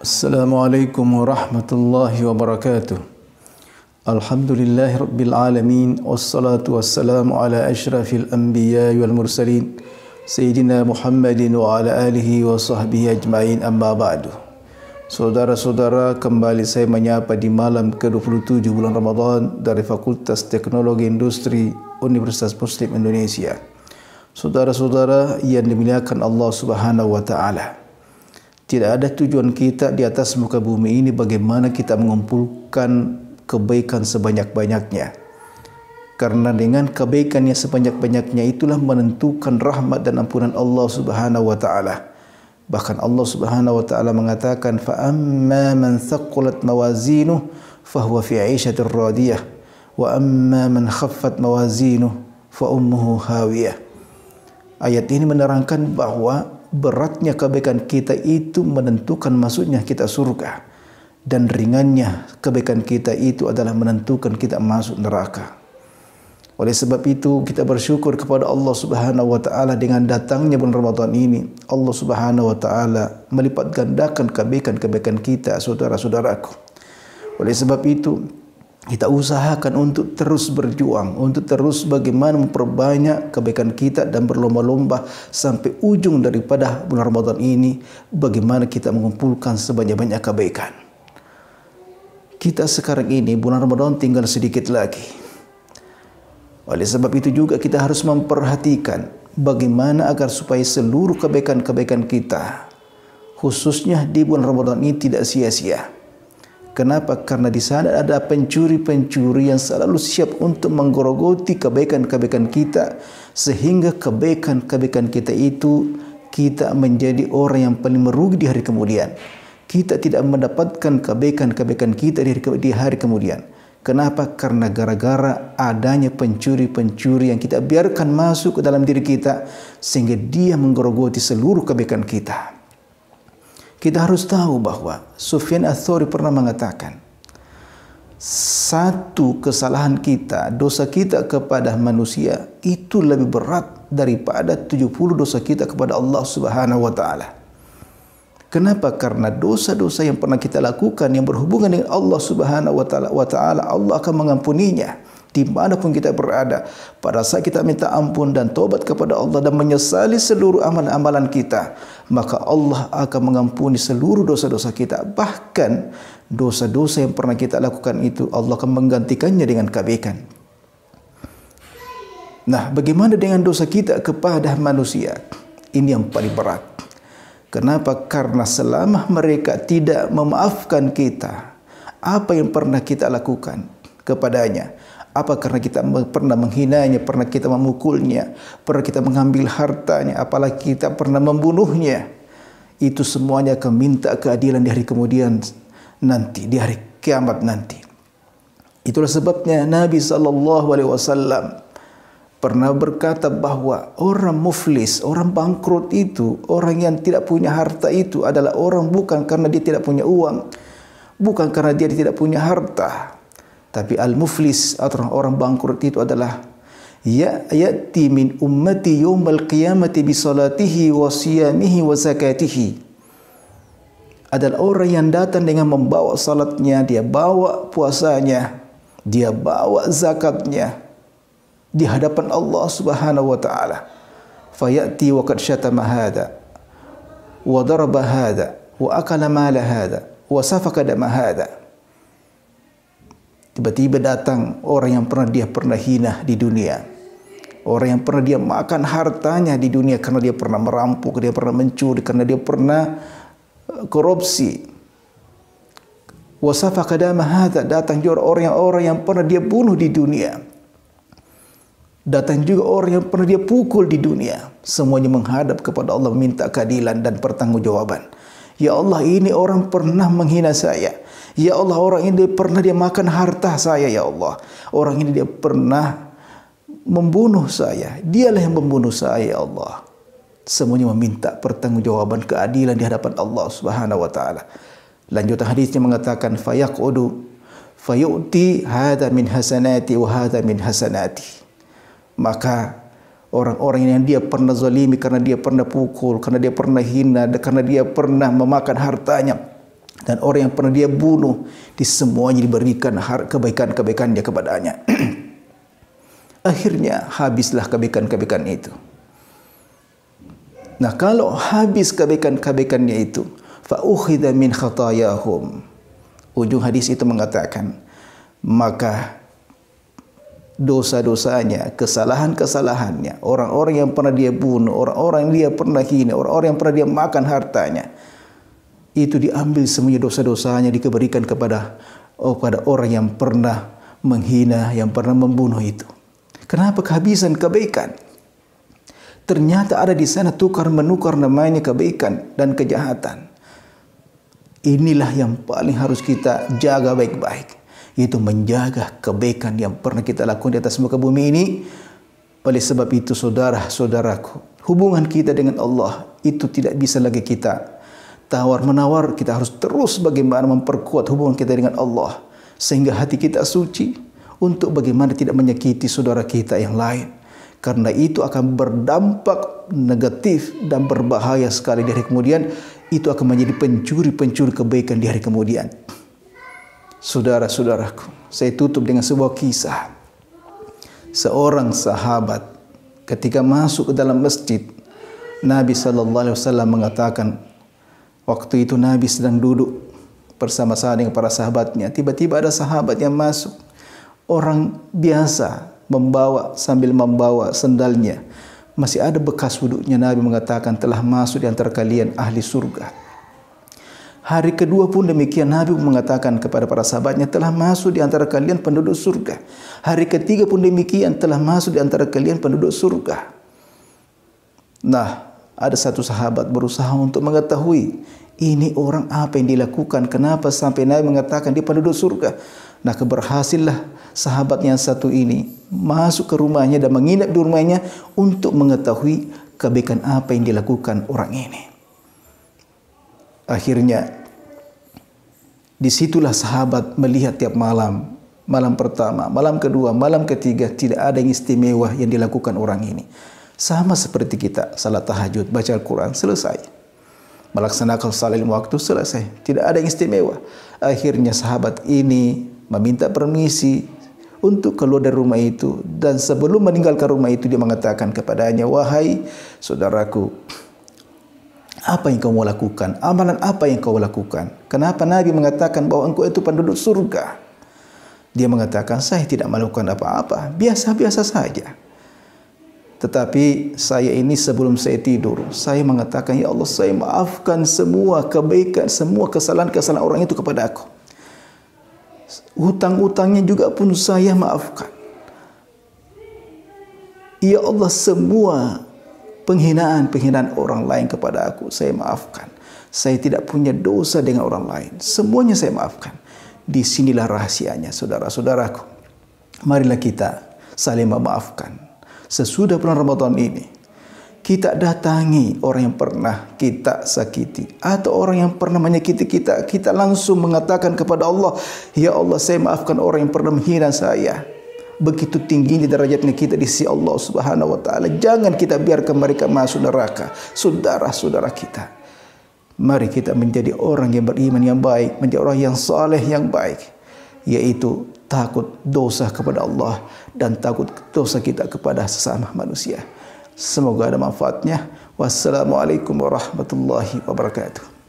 Assalamualaikum warahmatullahi wabarakatuh. الله وبركاته الحمد لله رب العالمين والصلاة والسلام على أشرف الأنبياء والمرسلين سيدنا محمد وعلى آله وصحبه أجمعين أما بعد Saudara-saudara, kembali saya menyapa di malam ke-27 bulan Ramadhan dari Fakultas Teknologi Industri Universitas Muslim Indonesia. Saudara-saudara yang dimuliakan Allah Subhanahu wa taala. Tidak ada tujuan kita di atas muka bumi ini bagaimana kita mengumpulkan kebaikan sebanyak-banyaknya. Karena dengan kebaikannya sebanyak-banyaknya itulah menentukan rahmat dan ampunan Allah Subhanahu wa taala. Bahkan Allah Subhanahu wa taala mengatakan fa amma man thaqulat mawazinu fa huwa fi 'ayshatir radiyah wa amma man khaffat mawazinu fa ummuhu hawiyah. Ayat ini menerangkan bahawa beratnya kebaikan kita itu menentukan masuknya kita surga dan ringannya kebaikan kita itu adalah menentukan kita masuk neraka. Oleh sebab itu kita bersyukur kepada Allah Subhanahu wa taala dengan datangnya bulan Ramadan ini. Allah Subhanahu wa taala melipat gandakan kebaikan-kebaikan kita saudara-saudaraku. Oleh sebab itu Kita usahakan untuk terus berjuang, untuk terus bagaimana memperbanyak kebaikan kita dan berlomba-lomba sampai ujung daripada bulan Ramadan ini, bagaimana kita mengumpulkan sebanyak-banyak kebaikan. Kita sekarang ini bulan Ramadan tinggal sedikit lagi. Oleh sebab itu juga kita harus memperhatikan bagaimana agar supaya seluruh kebaikan-kebaikan kita khususnya di bulan Ramadan ini tidak sia-sia. Kenapa? Karena di sana ada pencuri-pencuri yang selalu siap untuk menggerogoti kebaikan-kebaikan kita sehingga kebaikan-kebaikan kita itu kita menjadi orang yang paling merugi di hari kemudian. Kita tidak mendapatkan kebaikan-kebaikan kita di hari kemudian. Kenapa? Karena gara-gara adanya pencuri-pencuri yang kita biarkan masuk ke dalam diri kita sehingga dia menggerogoti seluruh kebaikan kita kita harus tahu bahwa Sufyan Ats-Tsauri pernah mengatakan satu kesalahan kita, dosa kita kepada manusia itu lebih berat daripada 70 dosa kita kepada Allah Subhanahu wa taala. Kenapa? Karena dosa-dosa yang pernah kita lakukan yang berhubungan dengan Allah Subhanahu wa taala, Allah akan mengampuninya di mana pun kita berada pada saat kita minta ampun dan tobat kepada Allah dan menyesali seluruh amalan-amalan kita maka Allah akan mengampuni seluruh dosa-dosa kita bahkan dosa-dosa yang pernah kita lakukan itu Allah akan menggantikannya dengan kebaikan nah bagaimana dengan dosa kita kepada manusia ini yang paling berat kenapa karena selama mereka tidak memaafkan kita apa yang pernah kita lakukan kepadanya. Apa kerana kita pernah menghinanya, pernah kita memukulnya, pernah kita mengambil hartanya, apalagi kita pernah membunuhnya. Itu semuanya akan minta keadilan di hari kemudian nanti, di hari kiamat nanti. Itulah sebabnya Nabi SAW pernah berkata bahawa orang muflis, orang bangkrut itu, orang yang tidak punya harta itu adalah orang bukan karena dia tidak punya uang, bukan karena dia tidak punya Harta. Tapi al-muflis atau orang bangkrut itu adalah ya yati min ummati yawmal qiyamati bi salatihi wa siyamihi Adalah orang yang datang dengan membawa salatnya, dia bawa puasanya, dia bawa zakatnya di hadapan Allah Subhanahu wa taala. Fayati wakat syata mahada, shatama hada wa daraba hada wa akala mala hada wa safaka dama Tiba-tiba datang orang yang pernah dia pernah hina di dunia. Orang yang pernah dia makan hartanya di dunia karena dia pernah merampok, dia pernah mencuri, karena dia pernah eh, korupsi. Wasafa kadama hadza datang juga orang yang orang yang pernah dia bunuh di dunia. Datang juga orang yang pernah dia pukul di dunia. Semuanya menghadap kepada Allah minta keadilan dan pertanggungjawaban. Ya Allah, ini orang pernah menghina saya. Ya Allah orang ini dia pernah dia makan harta saya ya Allah. Orang ini dia pernah membunuh saya. Dialah yang membunuh saya ya Allah. Semuanya meminta pertanggungjawaban keadilan di hadapan Allah Subhanahu wa taala. Lanjutan hadisnya mengatakan fayaqudu fayu'ti hadha min hasanati wa hadha min hasanati. Maka orang-orang yang dia pernah zalimi karena dia pernah pukul, karena dia pernah hina, karena dia pernah memakan hartanya, dan orang yang pernah dia bunuh di semuanya diberikan kebaikan-kebaikan dia kepadanya akhirnya habislah kebaikan-kebaikan itu nah kalau habis kebaikan-kebaikannya itu fa ukhidha min khatayahum ujung hadis itu mengatakan maka dosa-dosanya, kesalahan-kesalahannya, orang-orang yang pernah dia bunuh, orang-orang yang dia pernah hina, orang-orang yang pernah dia makan hartanya, itu diambil semuanya dosa-dosanya dikeberikan kepada oh, kepada orang yang pernah menghina, yang pernah membunuh itu. Kenapa kehabisan kebaikan? Ternyata ada di sana tukar-menukar namanya kebaikan dan kejahatan. Inilah yang paling harus kita jaga baik-baik. Yaitu menjaga kebaikan yang pernah kita lakukan di atas muka bumi ini. Oleh sebab itu, saudara-saudaraku, hubungan kita dengan Allah itu tidak bisa lagi kita tawar-menawar kita harus terus bagaimana memperkuat hubungan kita dengan Allah sehingga hati kita suci untuk bagaimana tidak menyakiti saudara kita yang lain karena itu akan berdampak negatif dan berbahaya sekali di hari kemudian itu akan menjadi pencuri-pencuri kebaikan di hari kemudian saudara-saudaraku saya tutup dengan sebuah kisah seorang sahabat ketika masuk ke dalam masjid Nabi sallallahu alaihi wasallam mengatakan Waktu itu Nabi sedang duduk bersama-sama dengan para sahabatnya. Tiba-tiba ada sahabat yang masuk. Orang biasa membawa sambil membawa sendalnya. Masih ada bekas wuduknya Nabi mengatakan telah masuk di antara kalian ahli surga. Hari kedua pun demikian Nabi mengatakan kepada para sahabatnya telah masuk di antara kalian penduduk surga. Hari ketiga pun demikian telah masuk di antara kalian penduduk surga. Nah, ada satu sahabat berusaha untuk mengetahui ini orang apa yang dilakukan, kenapa sampai Nabi mengatakan dia penduduk surga. Nah keberhasillah sahabat yang satu ini masuk ke rumahnya dan menginap di rumahnya untuk mengetahui kebaikan apa yang dilakukan orang ini. Akhirnya disitulah sahabat melihat tiap malam malam pertama, malam kedua, malam ketiga tidak ada yang istimewa yang dilakukan orang ini. Sama seperti kita salat tahajud, baca Al-Quran, selesai. Melaksanakan salat waktu, selesai. Tidak ada yang istimewa. Akhirnya sahabat ini meminta permisi untuk keluar dari rumah itu. Dan sebelum meninggalkan rumah itu, dia mengatakan kepadanya, Wahai saudaraku, apa yang kau mau lakukan? Amalan apa yang kau lakukan? Kenapa Nabi mengatakan bahwa engkau itu penduduk surga? Dia mengatakan, saya tidak melakukan apa-apa. Biasa-biasa saja. Tetapi saya ini sebelum saya tidur, saya mengatakan, Ya Allah, saya maafkan semua kebaikan, semua kesalahan-kesalahan orang itu kepada aku. Hutang-hutangnya juga pun saya maafkan. Ya Allah, semua penghinaan-penghinaan orang lain kepada aku, saya maafkan. Saya tidak punya dosa dengan orang lain. Semuanya saya maafkan. Di sinilah rahasianya, saudara-saudaraku. Marilah kita saling memaafkan sesudah bulan Ramadan ini kita datangi orang yang pernah kita sakiti atau orang yang pernah menyakiti kita kita langsung mengatakan kepada Allah ya Allah saya maafkan orang yang pernah menghina saya begitu tingginya derajatnya kita di sisi Allah Subhanahu wa taala jangan kita biarkan mereka masuk neraka saudara-saudara kita mari kita menjadi orang yang beriman yang baik menjadi orang yang saleh yang baik yaitu takut dosa kepada Allah dan takut dosa kita kepada sesama manusia. Semoga ada manfaatnya. Wassalamualaikum warahmatullahi wabarakatuh.